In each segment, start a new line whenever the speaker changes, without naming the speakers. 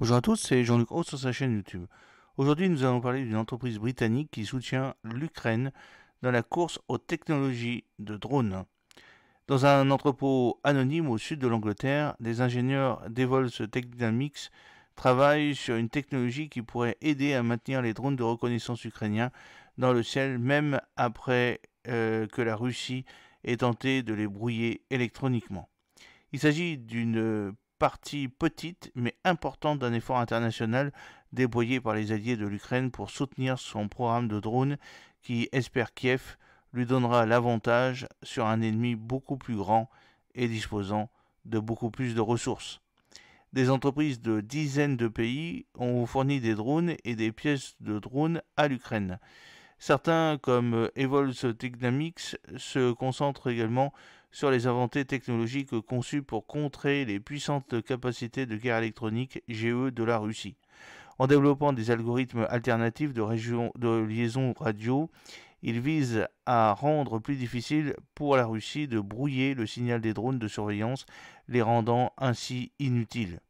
Bonjour à tous, c'est Jean-Luc Haut sur sa chaîne YouTube. Aujourd'hui, nous allons parler d'une entreprise britannique qui soutient l'Ukraine dans la course aux technologies de drones. Dans un entrepôt anonyme au sud de l'Angleterre, des ingénieurs d'Evols Dynamics travaillent sur une technologie qui pourrait aider à maintenir les drones de reconnaissance ukrainiens dans le ciel, même après euh, que la Russie ait tenté de les brouiller électroniquement. Il s'agit d'une partie petite mais importante d'un effort international déployé par les alliés de l'Ukraine pour soutenir son programme de drones qui, espère Kiev, lui donnera l'avantage sur un ennemi beaucoup plus grand et disposant de beaucoup plus de ressources. Des entreprises de dizaines de pays ont fourni des drones et des pièces de drones à l'Ukraine. Certains, comme Evolve Dynamics, se concentrent également sur les inventées technologiques conçues pour contrer les puissantes capacités de guerre électronique GE de la Russie. En développant des algorithmes alternatifs de, liaison radio, ils visent à rendre plus difficile pour la Russie de brouiller le signal des drones de surveillance, les rendant ainsi inutiles.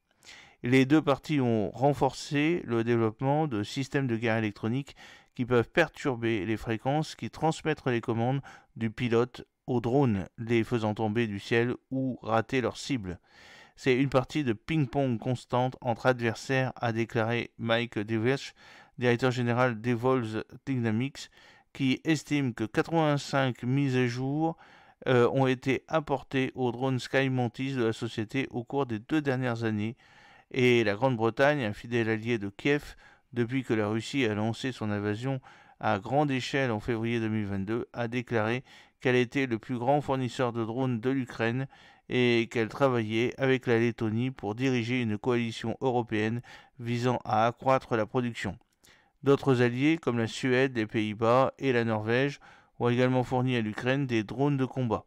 Les deux parties ont renforcé le développement de systèmes de guerre électronique qui peuvent perturber les fréquences qui transmettent les commandes du pilote aux drones, les faisant tomber du ciel ou rater leur cible. C'est une partie de ping-pong constante entre adversaires, a déclaré Mike Deversch, directeur général vols Dynamics, qui estime que 85 mises à jour euh, ont été apportées aux drones Sky de la société au cours des deux dernières années, et la Grande-Bretagne, un fidèle allié de Kiev, depuis que la Russie a lancé son invasion à grande échelle en février 2022, a déclaré qu'elle était le plus grand fournisseur de drones de l'Ukraine et qu'elle travaillait avec la Lettonie pour diriger une coalition européenne visant à accroître la production. D'autres alliés, comme la Suède, les Pays-Bas et la Norvège, ont également fourni à l'Ukraine des drones de combat.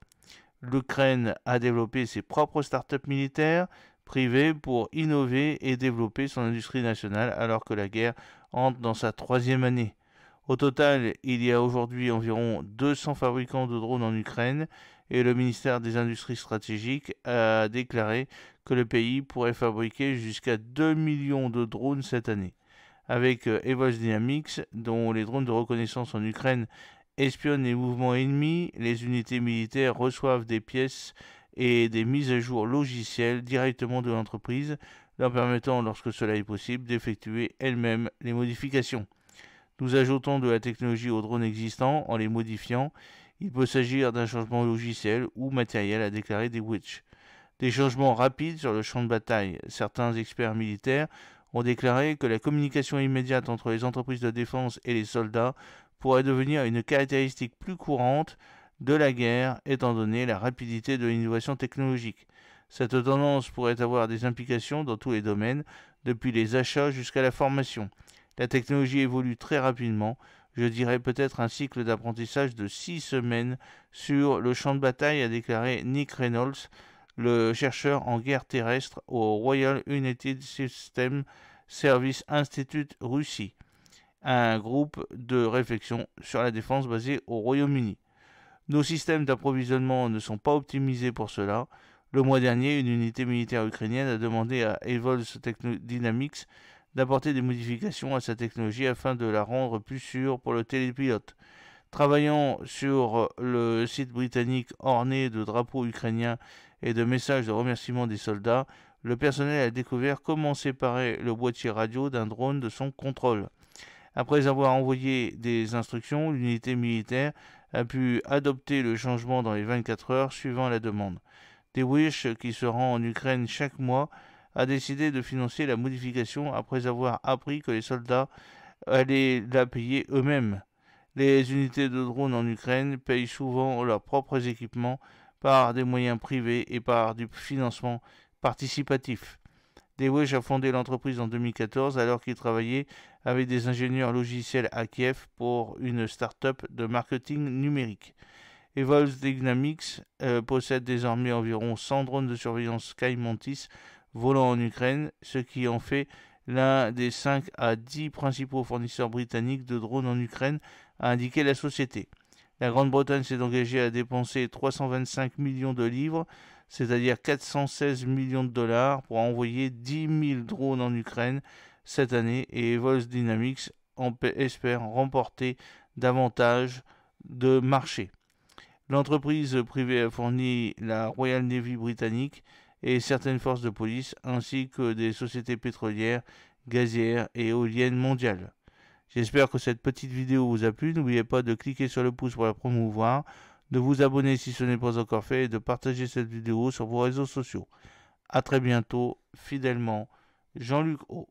L'Ukraine a développé ses propres start-up militaires privées pour innover et développer son industrie nationale alors que la guerre entre dans sa troisième année. Au total, il y a aujourd'hui environ 200 fabricants de drones en Ukraine et le ministère des Industries stratégiques a déclaré que le pays pourrait fabriquer jusqu'à 2 millions de drones cette année. Avec euh, Evolve Dynamics, dont les drones de reconnaissance en Ukraine espionnent les mouvements ennemis, les unités militaires reçoivent des pièces et des mises à jour logicielles directement de l'entreprise, leur permettant, lorsque cela est possible, d'effectuer elles-mêmes les modifications. Nous ajoutons de la technologie aux drones existants en les modifiant. Il peut s'agir d'un changement logiciel ou matériel, à déclarer des Witch. Des changements rapides sur le champ de bataille. Certains experts militaires ont déclaré que la communication immédiate entre les entreprises de défense et les soldats pourrait devenir une caractéristique plus courante de la guerre, étant donné la rapidité de l'innovation technologique. Cette tendance pourrait avoir des implications dans tous les domaines, depuis les achats jusqu'à la formation. La technologie évolue très rapidement. Je dirais peut-être un cycle d'apprentissage de six semaines sur le champ de bataille, a déclaré Nick Reynolds, le chercheur en guerre terrestre au Royal United System Service Institute Russie, un groupe de réflexion sur la défense basé au Royaume-Uni. Nos systèmes d'approvisionnement ne sont pas optimisés pour cela. Le mois dernier, une unité militaire ukrainienne a demandé à Evolve Dynamics d'apporter des modifications à sa technologie afin de la rendre plus sûre pour le télépilote. Travaillant sur euh, le site britannique orné de drapeaux ukrainiens et de messages de remerciement des soldats, le personnel a découvert comment séparer le boîtier radio d'un drone de son contrôle. Après avoir envoyé des instructions, l'unité militaire a pu adopter le changement dans les 24 heures suivant la demande. Des Wish, qui se rend en Ukraine chaque mois, a décidé de financer la modification après avoir appris que les soldats allaient la payer eux-mêmes. Les unités de drones en Ukraine payent souvent leurs propres équipements par des moyens privés et par du financement participatif. Dewesh a fondé l'entreprise en 2014 alors qu'il travaillait avec des ingénieurs logiciels à Kiev pour une start-up de marketing numérique. Evolve Dynamics euh, possède désormais environ 100 drones de surveillance SkyMontis volant en Ukraine, ce qui en fait l'un des 5 à 10 principaux fournisseurs britanniques de drones en Ukraine, a indiqué la société. La Grande-Bretagne s'est engagée à dépenser 325 millions de livres, c'est-à-dire 416 millions de dollars, pour envoyer 10 000 drones en Ukraine cette année et Vols Dynamics espère remporter davantage de marchés. L'entreprise privée a fourni la Royal Navy britannique et certaines forces de police, ainsi que des sociétés pétrolières, gazières et éoliennes mondiales. J'espère que cette petite vidéo vous a plu, n'oubliez pas de cliquer sur le pouce pour la promouvoir, de vous abonner si ce n'est pas encore fait et de partager cette vidéo sur vos réseaux sociaux. A très bientôt, fidèlement, Jean-Luc O.